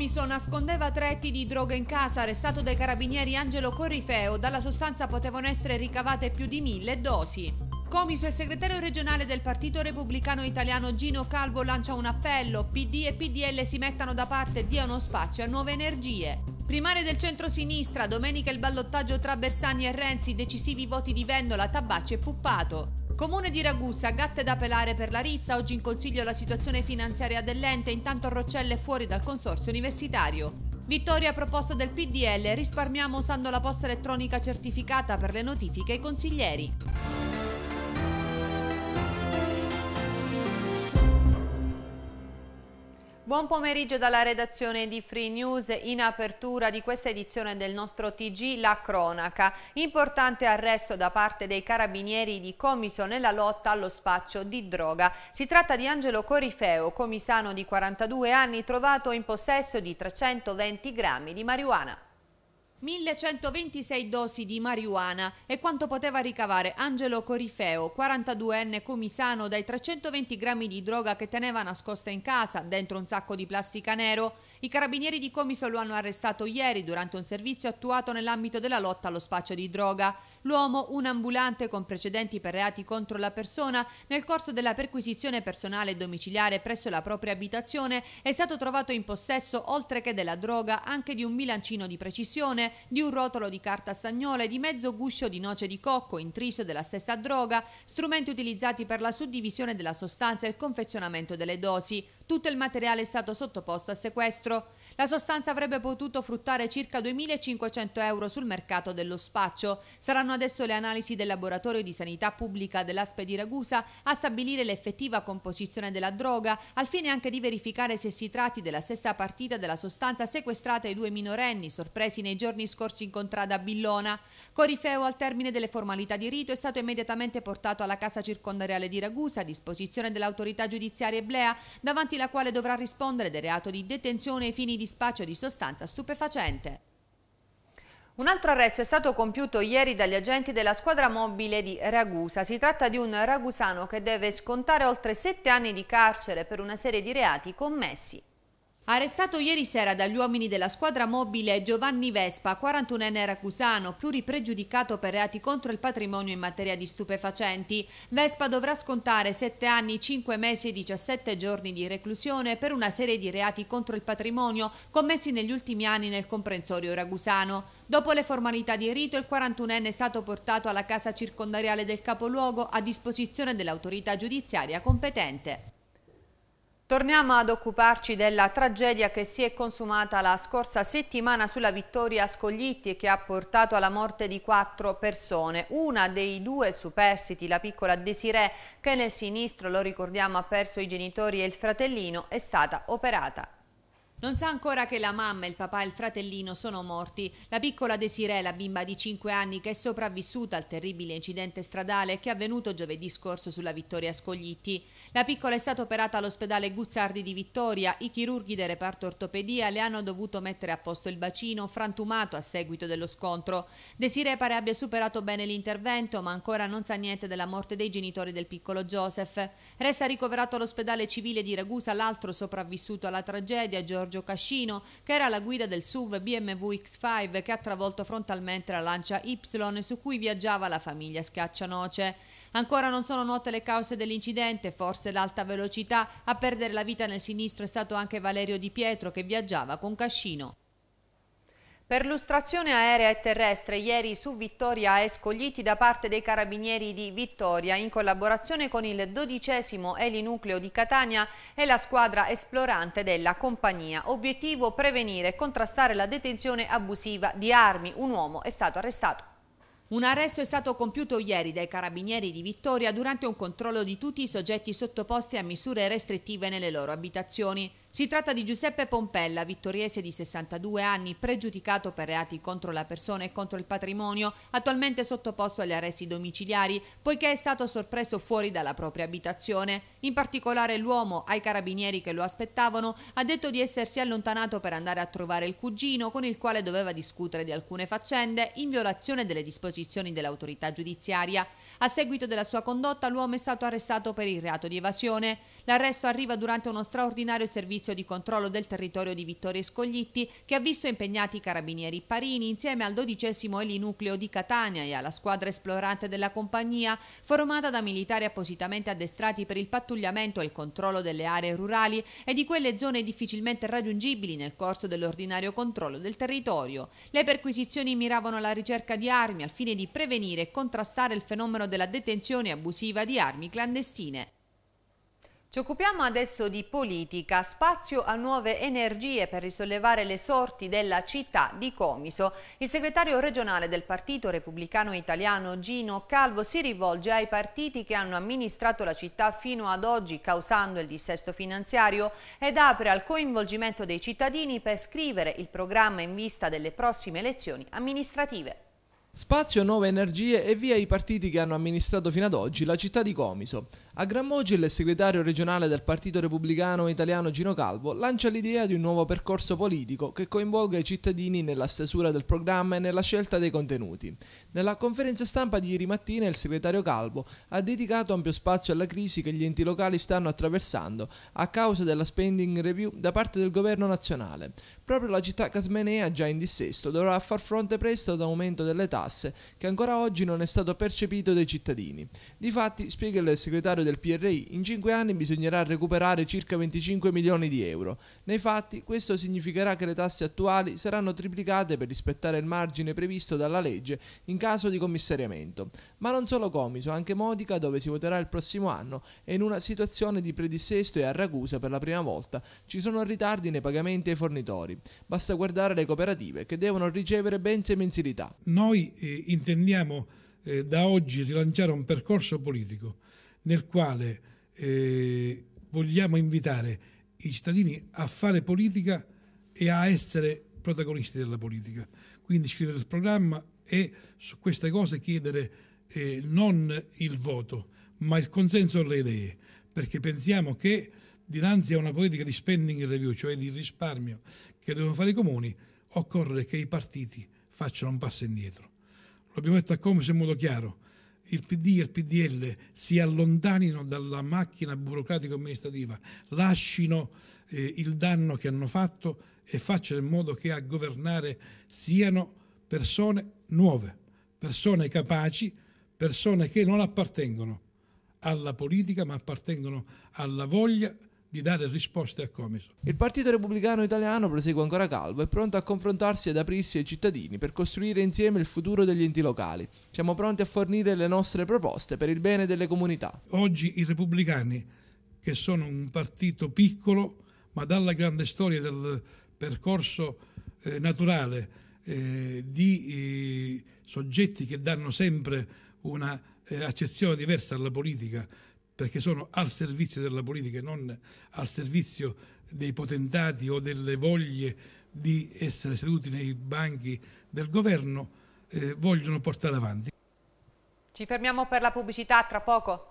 Comiso nascondeva tretti di droga in casa, arrestato dai carabinieri Angelo Corrifeo, dalla sostanza potevano essere ricavate più di mille dosi. Comiso e segretario regionale del Partito Repubblicano Italiano Gino Calvo lancia un appello, PD e PDL si mettano da parte e diano spazio a nuove energie. Primarie del centro-sinistra, domenica il ballottaggio tra Bersani e Renzi, decisivi voti di Vendola, Tabacci e Puppato. Comune di Ragusa, gatte da pelare per la Rizza, oggi in consiglio la situazione finanziaria dell'ente, intanto Roccelle è fuori dal consorzio universitario. Vittoria proposta del PDL, risparmiamo usando la posta elettronica certificata per le notifiche ai consiglieri. Buon pomeriggio dalla redazione di Free News. In apertura di questa edizione del nostro TG La Cronaca. Importante arresto da parte dei carabinieri di Comiso nella lotta allo spaccio di droga. Si tratta di Angelo Corifeo, comisano di 42 anni, trovato in possesso di 320 grammi di marijuana. 1126 dosi di marijuana è quanto poteva ricavare Angelo Corifeo, 42enne comisano, dai 320 grammi di droga che teneva nascosta in casa, dentro un sacco di plastica nero. I carabinieri di Comiso lo hanno arrestato ieri durante un servizio attuato nell'ambito della lotta allo spaccio di droga. L'uomo, un ambulante con precedenti per reati contro la persona, nel corso della perquisizione personale domiciliare presso la propria abitazione è stato trovato in possesso, oltre che della droga, anche di un milancino di precisione, di un rotolo di carta stagnola e di mezzo guscio di noce di cocco intriso della stessa droga, strumenti utilizzati per la suddivisione della sostanza e il confezionamento delle dosi. Tutto il materiale è stato sottoposto a sequestro. La sostanza avrebbe potuto fruttare circa 2.500 euro sul mercato dello spaccio. Saranno adesso le analisi del laboratorio di sanità pubblica dell'Aspe di Ragusa a stabilire l'effettiva composizione della droga, al fine anche di verificare se si tratti della stessa partita della sostanza sequestrata ai due minorenni sorpresi nei giorni scorsi in contrada a Billona. Corifeo al termine delle formalità di rito è stato immediatamente portato alla casa circondariale di Ragusa a disposizione dell'autorità giudiziaria Eblea davanti la quale dovrà rispondere del reato di detenzione ai fini di spaccio di sostanza stupefacente. Un altro arresto è stato compiuto ieri dagli agenti della squadra mobile di Ragusa. Si tratta di un ragusano che deve scontare oltre sette anni di carcere per una serie di reati commessi Arrestato ieri sera dagli uomini della squadra mobile Giovanni Vespa, 41enne racusano, pluripregiudicato per reati contro il patrimonio in materia di stupefacenti, Vespa dovrà scontare 7 anni, 5 mesi e 17 giorni di reclusione per una serie di reati contro il patrimonio commessi negli ultimi anni nel comprensorio ragusano. Dopo le formalità di rito, il 41enne è stato portato alla casa circondariale del capoluogo a disposizione dell'autorità giudiziaria competente. Torniamo ad occuparci della tragedia che si è consumata la scorsa settimana sulla Vittoria Scoglitti che ha portato alla morte di quattro persone. Una dei due superstiti, la piccola Desiree, che nel sinistro, lo ricordiamo, ha perso i genitori e il fratellino, è stata operata non sa ancora che la mamma, il papà e il fratellino sono morti. La piccola Desiree, la bimba di 5 anni che è sopravvissuta al terribile incidente stradale che è avvenuto giovedì scorso sulla Vittoria Scoglitti. La piccola è stata operata all'ospedale Guzzardi di Vittoria. I chirurghi del reparto ortopedia le hanno dovuto mettere a posto il bacino frantumato a seguito dello scontro. Desiree pare abbia superato bene l'intervento, ma ancora non sa niente della morte dei genitori del piccolo Joseph. Resta ricoverato all'ospedale civile di Ragusa l'altro sopravvissuto alla tragedia, Giorgio Giorgio Cascino, che era la guida del SUV BMW X5 che ha travolto frontalmente la lancia Y su cui viaggiava la famiglia Schiaccianoce. Ancora non sono note le cause dell'incidente, forse l'alta velocità. A perdere la vita nel sinistro è stato anche Valerio Di Pietro che viaggiava con Cascino. Perlustrazione aerea e terrestre ieri su Vittoria a Escogliti da parte dei carabinieri di Vittoria in collaborazione con il dodicesimo elinucleo di Catania e la squadra esplorante della compagnia. Obiettivo prevenire e contrastare la detenzione abusiva di armi. Un uomo è stato arrestato. Un arresto è stato compiuto ieri dai carabinieri di Vittoria durante un controllo di tutti i soggetti sottoposti a misure restrittive nelle loro abitazioni. Si tratta di Giuseppe Pompella, vittoriese di 62 anni, pregiudicato per reati contro la persona e contro il patrimonio, attualmente sottoposto agli arresti domiciliari, poiché è stato sorpreso fuori dalla propria abitazione. In particolare l'uomo, ai carabinieri che lo aspettavano, ha detto di essersi allontanato per andare a trovare il cugino con il quale doveva discutere di alcune faccende in violazione delle disposizioni dell'autorità giudiziaria. A seguito della sua condotta l'uomo è stato arrestato per il reato di evasione. L'arresto arriva durante uno straordinario servizio servizio di controllo del territorio di Vittorio Scoglitti che ha visto impegnati i carabinieri Parini insieme al dodicesimo elinucleo di Catania e alla squadra esplorante della compagnia formata da militari appositamente addestrati per il pattugliamento e il controllo delle aree rurali e di quelle zone difficilmente raggiungibili nel corso dell'ordinario controllo del territorio. Le perquisizioni miravano alla ricerca di armi al fine di prevenire e contrastare il fenomeno della detenzione abusiva di armi clandestine. Ci occupiamo adesso di politica, spazio a nuove energie per risollevare le sorti della città di Comiso. Il segretario regionale del Partito Repubblicano Italiano Gino Calvo si rivolge ai partiti che hanno amministrato la città fino ad oggi causando il dissesto finanziario ed apre al coinvolgimento dei cittadini per scrivere il programma in vista delle prossime elezioni amministrative. Spazio, a nuove energie e via i partiti che hanno amministrato fino ad oggi la città di Comiso. A Gramogil, il segretario regionale del Partito Repubblicano Italiano Gino Calvo lancia l'idea di un nuovo percorso politico che coinvolga i cittadini nella stesura del programma e nella scelta dei contenuti. Nella conferenza stampa di ieri mattina il segretario Calvo ha dedicato ampio spazio alla crisi che gli enti locali stanno attraversando a causa della spending review da parte del governo nazionale. Proprio la città casmenea, già in dissesto, dovrà far fronte presto ad aumento delle tasse che ancora oggi non è stato percepito dai cittadini. Difatti, spiega il segretario del del PRI, in 5 anni bisognerà recuperare circa 25 milioni di euro. Nei fatti, questo significherà che le tasse attuali saranno triplicate per rispettare il margine previsto dalla legge in caso di commissariamento. Ma non solo Comiso, anche Modica, dove si voterà il prossimo anno, è in una situazione di predissesto e a Ragusa per la prima volta ci sono ritardi nei pagamenti ai fornitori. Basta guardare le cooperative che devono ricevere ben sei mensilità. Noi eh, intendiamo eh, da oggi rilanciare un percorso politico nel quale eh, vogliamo invitare i cittadini a fare politica e a essere protagonisti della politica. Quindi scrivere il programma e su queste cose chiedere eh, non il voto, ma il consenso alle idee, perché pensiamo che dinanzi a una politica di spending review, cioè di risparmio che devono fare i comuni, occorre che i partiti facciano un passo indietro. Lo abbiamo detto a Comis in modo chiaro il PD e il PDL si allontanino dalla macchina burocratico-amministrativa, lasciano eh, il danno che hanno fatto e facciano in modo che a governare siano persone nuove, persone capaci, persone che non appartengono alla politica ma appartengono alla voglia di dare risposte a Comiso. Il Partito Repubblicano Italiano prosegue ancora calvo e pronto a confrontarsi ed aprirsi ai cittadini per costruire insieme il futuro degli enti locali. Siamo pronti a fornire le nostre proposte per il bene delle comunità. Oggi i repubblicani, che sono un partito piccolo, ma dalla grande storia del percorso eh, naturale eh, di eh, soggetti che danno sempre una eh, accezione diversa alla politica, perché sono al servizio della politica e non al servizio dei potentati o delle voglie di essere seduti nei banchi del governo, eh, vogliono portare avanti. Ci fermiamo per la pubblicità tra poco.